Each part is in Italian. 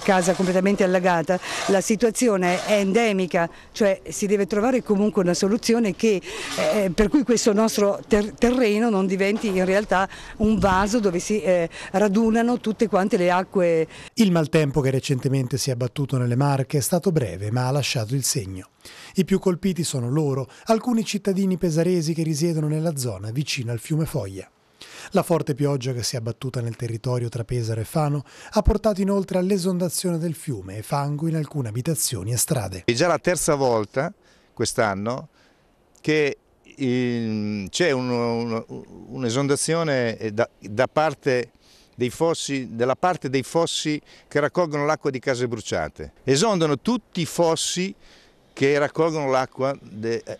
Eh, casa completamente allagata, la situazione è endemica, cioè si deve trovare comunque una soluzione che, eh, per cui questo nostro ter terreno non diventi in realtà un vaso dove si eh, radunano tutte quante le acque. Il maltempo che recentemente si è abbattuto nelle Marche è stato breve ma ha lasciato il segno. I più colpiti sono loro, alcuni cittadini pesaresi che risiedono nella zona vicino al fiume Foglia. La forte pioggia che si è abbattuta nel territorio tra Pesaro e Fano ha portato inoltre all'esondazione del fiume e fango in alcune abitazioni e strade. È già la terza volta quest'anno che ehm, c'è un'esondazione eh, da, da parte Fossi, della parte dei fossi che raccolgono l'acqua di case bruciate. Esondano tutti i fossi che raccolgono l'acqua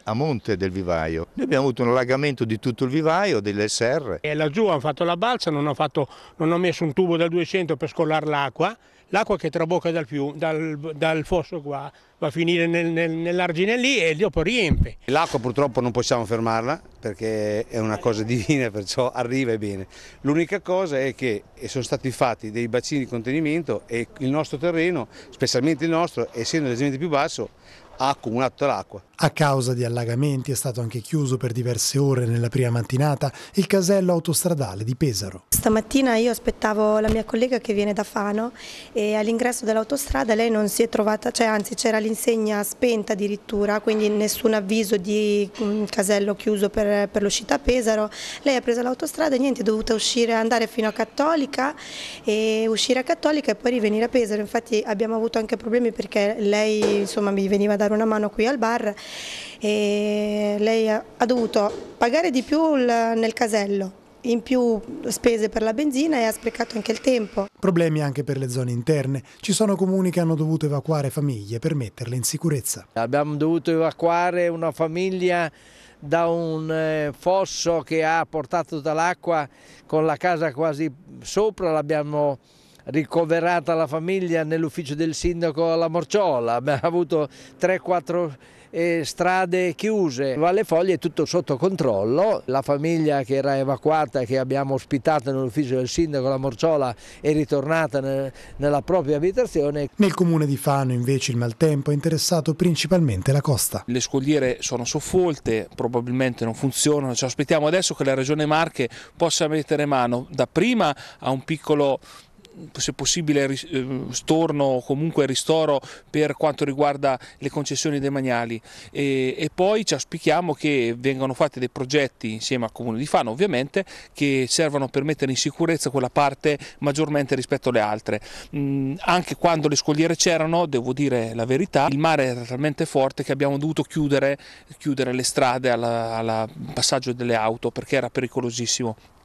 a monte del vivaio. Noi abbiamo avuto un allagamento di tutto il vivaio, delle serre. E laggiù hanno fatto la balsa, non hanno, fatto, non hanno messo un tubo da 200 per scollare l'acqua, l'acqua che trabocca dal, più, dal, dal fosso qua va a finire nel, nel, nell'argine lì e dopo riempie. L'acqua purtroppo non possiamo fermarla perché è una cosa divina, perciò arriva e bene. L'unica cosa è che sono stati fatti dei bacini di contenimento e il nostro terreno, specialmente il nostro, essendo leggermente più basso, ha accumulato l'acqua. A causa di allagamenti è stato anche chiuso per diverse ore nella prima mattinata il casello autostradale di Pesaro. Stamattina io aspettavo la mia collega che viene da Fano e all'ingresso dell'autostrada lei non si è trovata, cioè anzi c'era l'insegna spenta addirittura, quindi nessun avviso di mm, casello chiuso per, per l'uscita a Pesaro, lei ha preso l'autostrada e niente, è dovuta uscire, andare fino a Cattolica e uscire a Cattolica e poi rivenire a Pesaro, infatti abbiamo avuto anche problemi perché lei insomma mi veniva a dare una mano qui al bar e lei ha dovuto pagare di più nel casello in più spese per la benzina e ha sprecato anche il tempo. Problemi anche per le zone interne. Ci sono comuni che hanno dovuto evacuare famiglie per metterle in sicurezza. Abbiamo dovuto evacuare una famiglia da un eh, fosso che ha portato dall'acqua con la casa quasi sopra, l'abbiamo evacuata ricoverata la famiglia nell'ufficio del sindaco alla Morciola, abbiamo avuto 3-4 eh, strade chiuse, Valle Foglie è tutto sotto controllo, la famiglia che era evacuata, che abbiamo ospitato nell'ufficio del sindaco alla Morciola è ritornata nel, nella propria abitazione. Nel comune di Fano invece il maltempo ha interessato principalmente la costa. Le scogliere sono soffolte, probabilmente non funzionano, ci aspettiamo adesso che la regione Marche possa mettere mano dapprima a un piccolo se possibile ehm, storno o comunque ristoro per quanto riguarda le concessioni demaniali e, e poi ci auspichiamo che vengano fatti dei progetti insieme al Comune di Fano ovviamente che servano per mettere in sicurezza quella parte maggiormente rispetto alle altre. Mm, anche quando le scogliere c'erano, devo dire la verità, il mare era talmente forte che abbiamo dovuto chiudere, chiudere le strade al passaggio delle auto perché era pericolosissimo.